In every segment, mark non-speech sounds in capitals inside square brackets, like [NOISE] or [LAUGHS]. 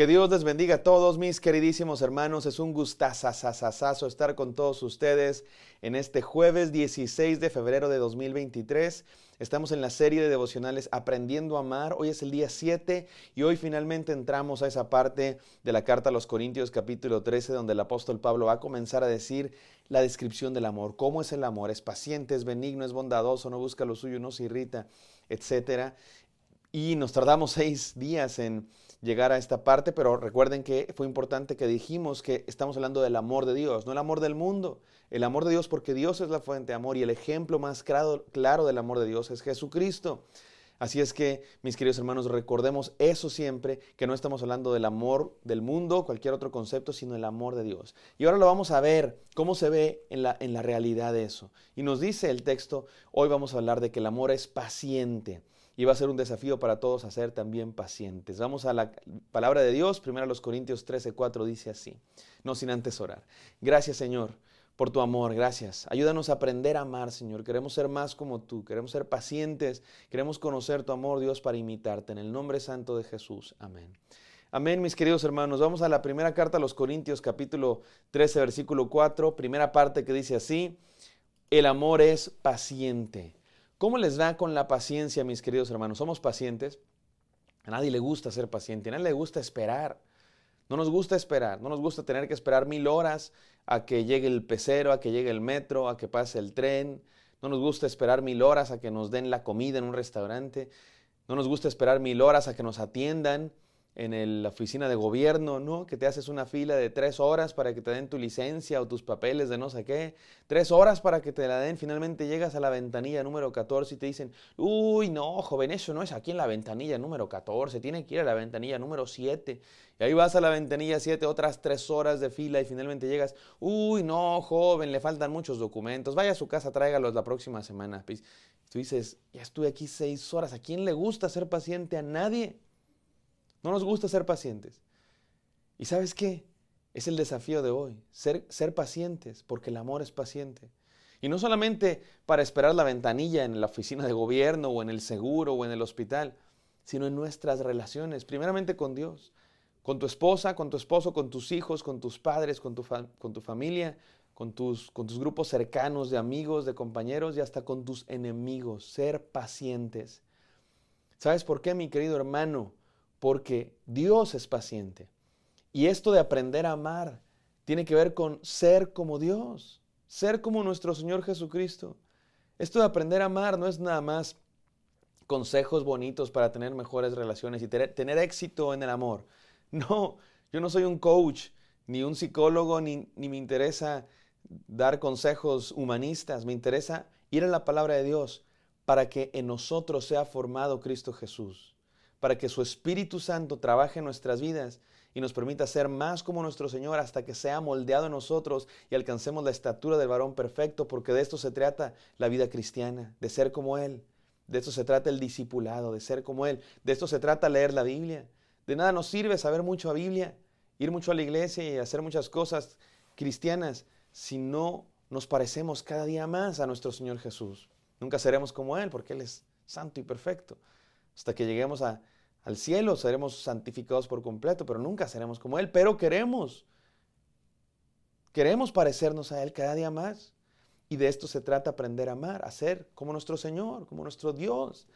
Que Dios les bendiga a todos mis queridísimos hermanos. Es un gustazazazazazo estar con todos ustedes en este jueves 16 de febrero de 2023. Estamos en la serie de devocionales Aprendiendo a Amar. Hoy es el día 7 y hoy finalmente entramos a esa parte de la carta a los Corintios capítulo 13 donde el apóstol Pablo va a comenzar a decir la descripción del amor. ¿Cómo es el amor? ¿Es paciente? ¿Es benigno? ¿Es bondadoso? ¿No busca lo suyo? ¿No se irrita? Etcétera. Y nos tardamos seis días en llegar a esta parte, pero recuerden que fue importante que dijimos que estamos hablando del amor de Dios, no el amor del mundo, el amor de Dios porque Dios es la fuente de amor y el ejemplo más claro, del amor de Dios es Jesucristo. Así es que, mis queridos hermanos, recordemos eso siempre, que no estamos hablando del amor del mundo, o cualquier otro concepto, sino el amor de Dios. Y ahora lo vamos a ver, cómo se ve en la, en la realidad eso. Y nos dice el texto, hoy vamos a hablar de que el amor es paciente y va a ser un desafío para todos a ser también pacientes. Vamos a la palabra de Dios, primero a los Corintios 13, 4 dice así, no sin antes orar. Gracias Señor por tu amor, gracias. Ayúdanos a aprender a amar, Señor. Queremos ser más como tú, queremos ser pacientes, queremos conocer tu amor, Dios, para imitarte. En el nombre santo de Jesús, amén. Amén, mis queridos hermanos. Vamos a la primera carta a los Corintios, capítulo 13, versículo 4, primera parte que dice así, el amor es paciente ¿Cómo les va con la paciencia, mis queridos hermanos? Somos pacientes. A nadie le gusta ser paciente, a nadie le gusta esperar. No nos gusta esperar, no nos gusta tener que esperar mil horas a que llegue el pecero, a que llegue el metro, a que pase el tren. No nos gusta esperar mil horas a que nos den la comida en un restaurante. No nos gusta esperar mil horas a que nos atiendan en la oficina de gobierno, ¿no? Que te haces una fila de tres horas para que te den tu licencia o tus papeles de no sé qué. Tres horas para que te la den. Finalmente llegas a la ventanilla número 14 y te dicen, uy, no, joven, eso no es aquí en la ventanilla número 14. Tiene que ir a la ventanilla número 7. Y ahí vas a la ventanilla 7, otras tres horas de fila y finalmente llegas, uy, no, joven, le faltan muchos documentos. Vaya a su casa, tráigalos la próxima semana. Tú dices, ya estuve aquí seis horas. ¿A quién le gusta ser paciente? A nadie. No nos gusta ser pacientes. ¿Y sabes qué? Es el desafío de hoy, ser, ser pacientes, porque el amor es paciente. Y no solamente para esperar la ventanilla en la oficina de gobierno o en el seguro o en el hospital, sino en nuestras relaciones, primeramente con Dios, con tu esposa, con tu esposo, con tus hijos, con tus padres, con tu, con tu familia, con tus, con tus grupos cercanos de amigos, de compañeros y hasta con tus enemigos. Ser pacientes. ¿Sabes por qué, mi querido hermano? porque Dios es paciente. Y esto de aprender a amar tiene que ver con ser como Dios, ser como nuestro Señor Jesucristo. Esto de aprender a amar no es nada más consejos bonitos para tener mejores relaciones y tener, éxito en el amor. [LAUGHS] No, yo no soy un coach, ni un psicólogo, ni, ni me interesa dar consejos humanistas. Me interesa ir a la palabra de Dios para que en nosotros sea formado Cristo Jesús para que su Espíritu Santo trabaje en nuestras vidas y nos permita ser más como nuestro Señor hasta que sea moldeado en nosotros y alcancemos la estatura del varón perfecto, porque de esto se trata la vida cristiana, de ser como Él. De esto se trata el discipulado, de ser como Él. De esto se trata leer la Biblia. De nada nos sirve saber mucho la Biblia, ir mucho a la iglesia y hacer muchas cosas cristianas si no nos parecemos cada día más a nuestro Señor Jesús. Nunca seremos como Él, porque Él es santo y perfecto. Hasta que lleguemos al cielo seremos santificados por completo, pero nunca seremos como Él. Pero queremos, queremos parecernos a Él cada día más. Y de esto se trata aprender a amar, a ser como nuestro Señor, como nuestro Dios.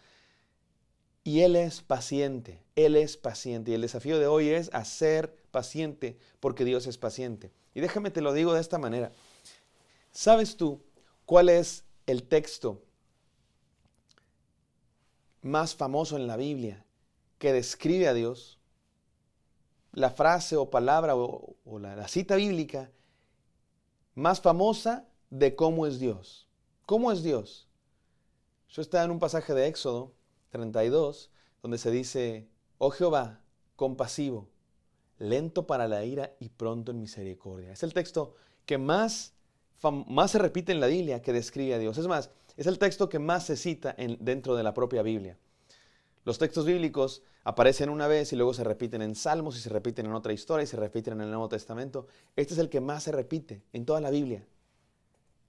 Y Él es paciente, Él es paciente. Y el desafío de hoy es hacer paciente, porque Dios es paciente. Y déjame te lo digo de esta manera. ¿Sabes tú cuál es el texto más famoso en la Biblia que describe a Dios, la frase o palabra o, la, cita bíblica más famosa de cómo es Dios. ¿Cómo es Dios? Yo está en un pasaje de Éxodo 32, donde se dice, oh Jehová, compasivo, lento para la ira y pronto en misericordia. Es el texto que más, más se repite en la Biblia que describe a Dios. Es más, es el texto que más se cita dentro de la propia Biblia. Los textos bíblicos aparecen una vez y luego se repiten en Salmos y se repiten en otra historia y se repiten en el Nuevo Testamento. Este es el que más se repite en toda la Biblia.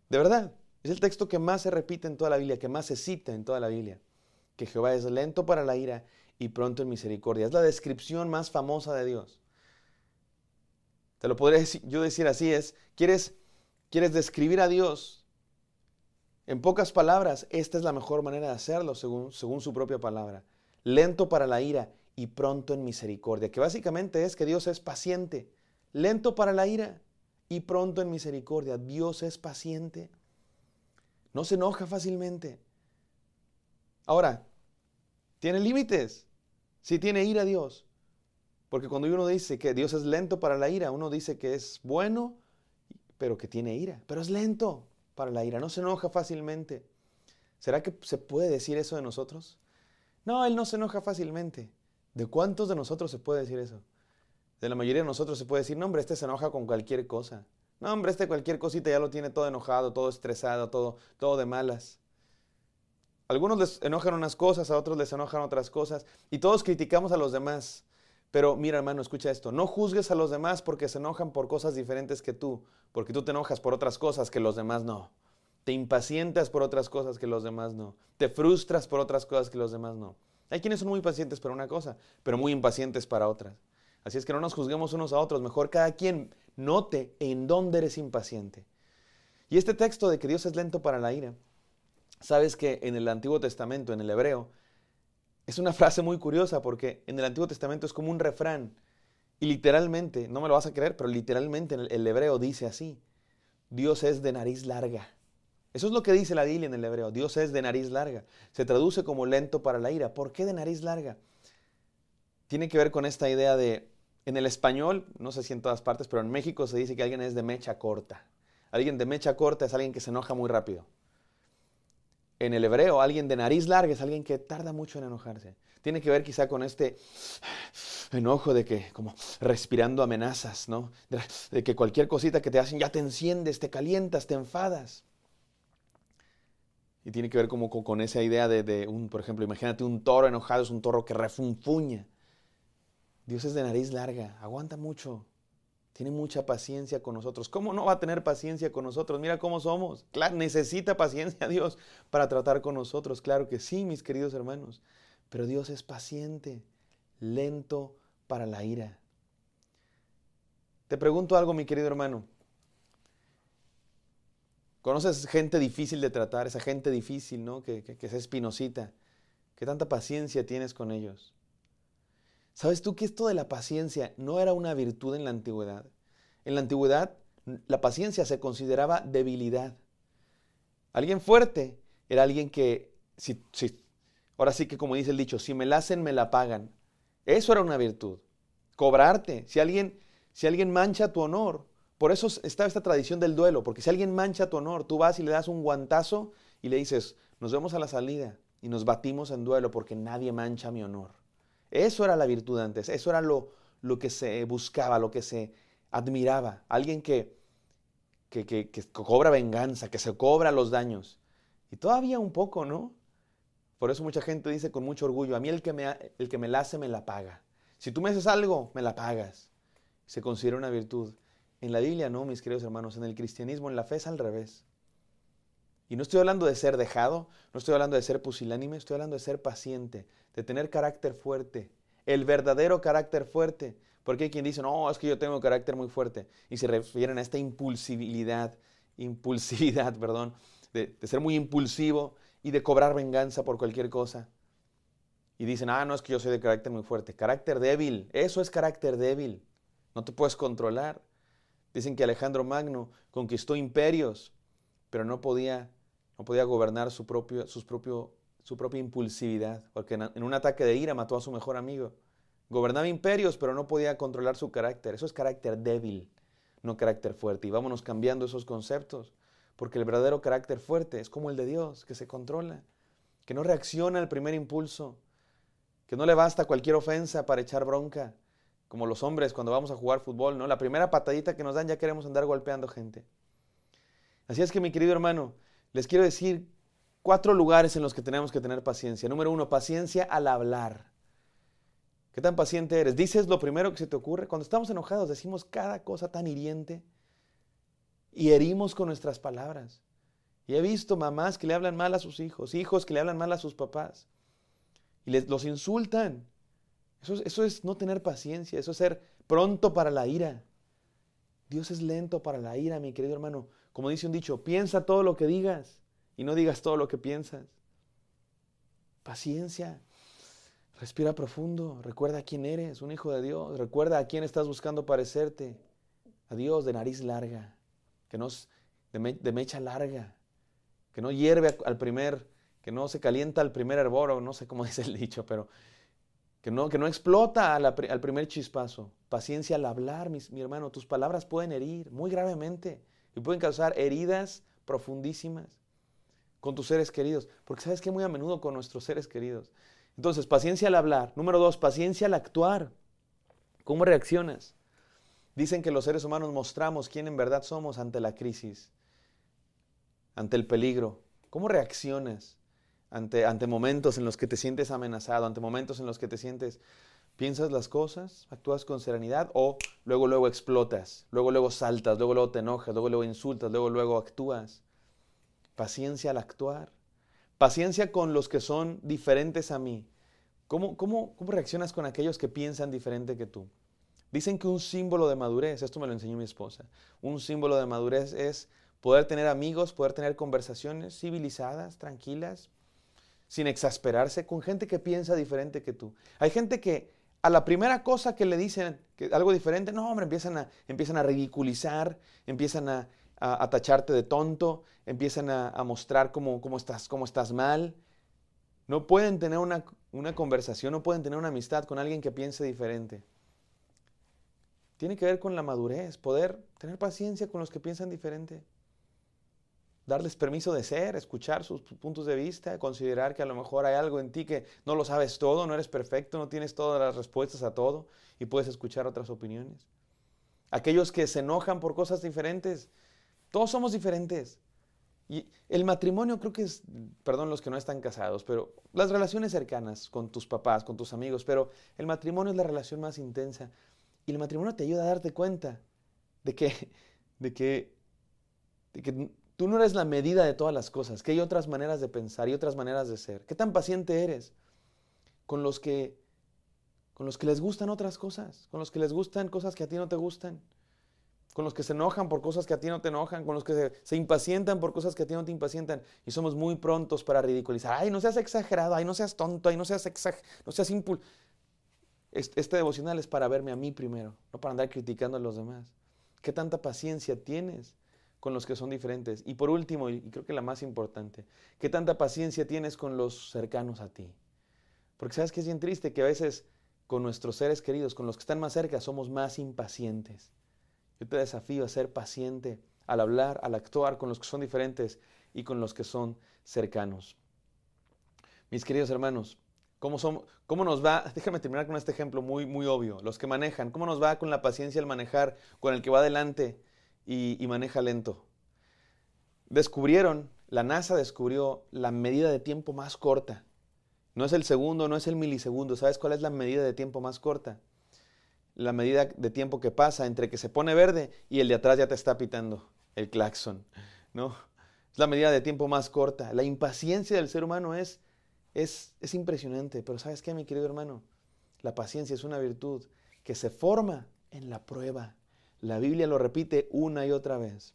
De verdad, es el texto que más se repite en toda la Biblia, que más se cita en toda la Biblia. Que Jehová es lento para la ira y pronto en misericordia. Es la descripción más famosa de Dios. Te lo podría yo decir así, es, ¿quieres, quieres describir a Dios en pocas palabras, esta es la mejor manera de hacerlo, según, su propia palabra. Lento para la ira y pronto en misericordia, que básicamente es que Dios es paciente. Lento para la ira y pronto en misericordia. Dios es paciente. No se enoja fácilmente. Ahora, tiene límites. Si sí tiene ira Dios. Porque cuando uno dice que Dios es lento para la ira, uno dice que es bueno, pero que tiene ira. Pero es lento para la ira, no se enoja fácilmente. ¿Será que se puede decir eso de nosotros? No, Él no se enoja fácilmente. ¿De cuántos de nosotros se puede decir eso? De la mayoría de nosotros se puede decir, no, hombre, este se enoja con cualquier cosa. No, hombre, este cualquier cosita ya lo tiene todo enojado, todo estresado, todo, todo de malas. algunos les enojan unas cosas, a otros les enojan otras cosas, y todos criticamos a los demás. Pero mira, hermano, escucha esto. No juzgues a los demás porque se enojan por cosas diferentes que tú, porque tú te enojas por otras cosas que los demás no. Te impacientas por otras cosas que los demás no. Te frustras por otras cosas que los demás no. Hay quienes son muy pacientes para una cosa, pero muy impacientes para otras. Así es que no nos juzguemos unos a otros. Mejor cada quien note en dónde eres impaciente. Y este texto de que Dios es lento para la ira, sabes que en el Antiguo Testamento, en el hebreo, es una frase muy curiosa porque en el Antiguo Testamento es como un refrán. Y literalmente, no me lo vas a creer, pero literalmente en el, hebreo dice así. Dios es de nariz larga. Eso es lo que dice la Biblia en el hebreo. Dios es de nariz larga. Se traduce como lento para la ira. ¿Por qué de nariz larga? Tiene que ver con esta idea de, en el español, no sé si en todas partes, pero en México se dice que alguien es de mecha corta. Alguien de mecha corta es alguien que se enoja muy rápido en el hebreo, alguien de nariz larga es alguien que tarda mucho en enojarse. Tiene que ver quizá con este enojo de que, como respirando amenazas, ¿no? De, que cualquier cosita que te hacen ya te enciendes, te calientas, te enfadas. Y tiene que ver como con, esa idea de, un, por ejemplo, imagínate un toro enojado, es un toro que refunfuña. Dios es de nariz larga, aguanta mucho, tiene mucha paciencia con nosotros. ¿Cómo no va a tener paciencia con nosotros? Mira cómo somos. Claro, necesita paciencia [LAUGHS] Dios para tratar con nosotros. Claro que sí, mis queridos hermanos. Pero Dios es paciente, lento para la ira. Te pregunto algo, mi querido hermano. ¿Conoces gente difícil de tratar? Esa gente difícil, ¿no? Que, es espinosita. ¿Qué tanta paciencia tienes con ellos? ¿Sabes tú que esto de la paciencia no era una virtud en la antigüedad? En la antigüedad la paciencia se consideraba debilidad. Alguien fuerte era alguien que, ahora sí que como dice el dicho, si me la hacen, me la pagan. Eso era una virtud. Cobrarte. Si alguien, si alguien mancha tu honor, por eso está esta tradición del duelo, porque si alguien mancha tu honor, tú vas y le das un guantazo y le dices, nos vemos a la salida y nos batimos en duelo porque nadie mancha mi honor. Eso era la virtud antes, eso era lo, lo que se buscaba, lo que se admiraba. Alguien que, que, que, cobra venganza, que se cobra los daños. Y todavía un poco, ¿no? Por eso mucha gente dice con mucho orgullo, a mí el que me, el que me la hace me la paga. Si tú me haces algo, me la pagas. Se considera una virtud. En la Biblia no, mis queridos hermanos, en el cristianismo, en la fe es al revés. Y no estoy hablando de ser dejado, no estoy hablando de ser pusilánime, estoy hablando de ser paciente, de tener carácter fuerte, el verdadero carácter fuerte. Porque hay quien dice, no, es que yo tengo carácter muy fuerte. Y se refieren a esta impulsividad, impulsividad, [LAUGHS] perdón, de, de ser muy impulsivo y de cobrar venganza por cualquier cosa. Y dicen, ah, no, es que yo soy de carácter muy fuerte. Carácter débil, eso es carácter débil. No te puedes controlar. Dicen que Alejandro Magno conquistó imperios, pero no podía no podía gobernar su, propio, propio, su propia impulsividad, porque en un ataque de ira mató a su mejor amigo. Gobernaba imperios, pero no podía controlar su carácter. Eso es carácter débil, no carácter fuerte. Y vámonos cambiando esos conceptos, porque el verdadero carácter fuerte es como el de Dios, que se controla, que no reacciona al primer impulso, que no le basta cualquier ofensa para echar bronca, como los hombres cuando vamos a jugar fútbol, ¿no? La primera patadita que nos dan ya queremos andar golpeando gente. Así es que mi querido hermano, les quiero decir cuatro lugares en los que tenemos que tener paciencia. Número uno, paciencia al hablar. ¿Qué tan paciente eres? Dices lo primero que se te ocurre. Cuando estamos enojados decimos cada cosa tan hiriente y herimos con nuestras palabras. Y he visto mamás que le hablan mal a sus hijos, hijos que le hablan mal a sus papás y les, los insultan. Eso, eso es no tener paciencia, eso es ser pronto para la ira. Dios es lento para la ira, mi querido hermano. Como dice un dicho, piensa todo lo que digas y no digas todo lo que piensas. Paciencia. Respira profundo. Recuerda quién eres, un hijo de Dios. Recuerda a quién estás buscando parecerte. A Dios de nariz larga, que no de, mecha larga, que no hierve al primer, que no se calienta al primer hervor, no sé cómo [LAUGHS] dice el dicho, pero que no, que no explota al primer chispazo. Paciencia al hablar, mi hermano. Tus palabras pueden herir muy gravemente y pueden causar heridas profundísimas con tus seres queridos, porque sabes que muy a menudo con nuestros seres queridos. Entonces, paciencia al hablar. Número dos, paciencia al actuar. ¿Cómo reaccionas? Dicen que los seres humanos mostramos quién en verdad somos ante la crisis, ante el peligro. ¿Cómo reaccionas ante, ante momentos en los que te sientes amenazado, ante momentos en los que te sientes piensas las cosas, actúas con serenidad o luego luego explotas, luego luego saltas, luego luego te enojas, luego luego insultas, luego luego actúas. Paciencia al actuar, paciencia con los que son diferentes a mí. ¿Cómo, cómo, cómo reaccionas con aquellos que piensan diferente que tú? Dicen que un símbolo de madurez, esto me lo enseñó mi esposa, un símbolo de madurez es poder tener amigos, poder tener conversaciones civilizadas, tranquilas, sin exasperarse, con gente que piensa diferente que tú. Hay gente que a la primera cosa que le dicen que algo diferente, no, hombre, empiezan a, empiezan a ridiculizar, empiezan a, tacharte de tonto, empiezan a, mostrar cómo, estás, cómo estás mal. No pueden tener una, una conversación, no pueden tener una amistad con alguien que piense diferente. Tiene que ver con la madurez, poder tener paciencia con los que piensan diferente darles permiso de ser, escuchar sus puntos de vista, considerar que a lo mejor hay algo en ti que no lo sabes todo, no eres perfecto, no tienes todas las respuestas a todo y puedes escuchar otras opiniones. Aquellos que se enojan por cosas diferentes, todos somos diferentes. Y el matrimonio creo que es, perdón los que no están casados, pero las relaciones cercanas con tus papás, con tus amigos, pero el matrimonio es la relación más intensa. Y el matrimonio te ayuda a darte cuenta de que, de que, de que Tú no eres la medida de todas las cosas, que hay otras maneras de pensar y otras maneras de ser. ¿Qué tan paciente eres con los que con los que les gustan otras cosas, con los que les gustan cosas que a ti no te gustan, con los que se enojan por cosas que a ti no te enojan, con los que se, impacientan por cosas que a ti no te impacientan y somos muy prontos para ridiculizar. Ay, no seas exagerado, ay, no seas tonto, ay, no seas exag no seas este devocional es para verme a mí primero, no para andar criticando a los demás. ¿Qué tanta paciencia tienes? con los que son diferentes. Y por último, y creo que la más importante, ¿qué tanta paciencia tienes con los cercanos a ti? Porque sabes que es bien triste que a veces con nuestros seres queridos, con los que están más cerca, somos más impacientes. Yo te desafío a ser paciente al hablar, al actuar con los que son diferentes y con los que son cercanos. Mis queridos hermanos, ¿cómo, cómo nos va? [LAUGHS] Déjame terminar con este ejemplo muy, muy obvio. Los que manejan, ¿cómo nos va con la paciencia al manejar, con el que va adelante? y, maneja lento. Descubrieron, la NASA descubrió la medida de tiempo más corta. No es el segundo, no es el milisegundo. ¿Sabes cuál es la medida de tiempo más corta? La medida de tiempo que pasa entre que se pone verde y el de atrás ya te está pitando el claxon, ¿no? Es la medida de tiempo más corta. La impaciencia del ser humano es, es, es impresionante, pero ¿sabes qué, mi querido hermano? La paciencia es una virtud que se forma en la prueba. La Biblia lo repite una y otra vez,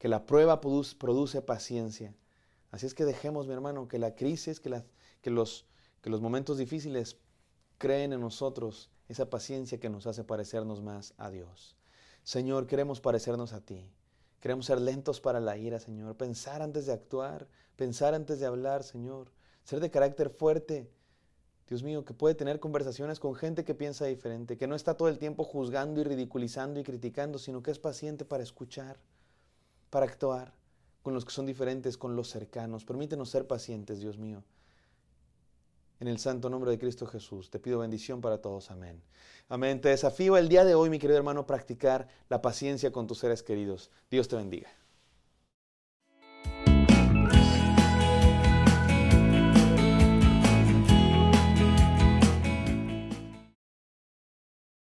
que la prueba produce paciencia. Así es que dejemos, mi hermano, que la crisis, que, los, que los momentos difíciles creen en nosotros esa paciencia que nos hace parecernos más a Dios. Señor, queremos parecernos a ti. Queremos ser lentos para la ira, Señor. Pensar antes de actuar, pensar antes de hablar, Señor. Ser de carácter fuerte, Dios mío, que puede tener conversaciones con gente que piensa diferente, que no está todo el tiempo juzgando y ridiculizando y criticando, sino que es paciente para escuchar, para actuar con los que son diferentes, con los cercanos. Permítenos ser pacientes, Dios mío. En el santo nombre de Cristo Jesús, te pido bendición para todos. Amén. Amén. Te desafío el día de hoy, mi querido hermano, practicar la paciencia con tus seres queridos. Dios te bendiga.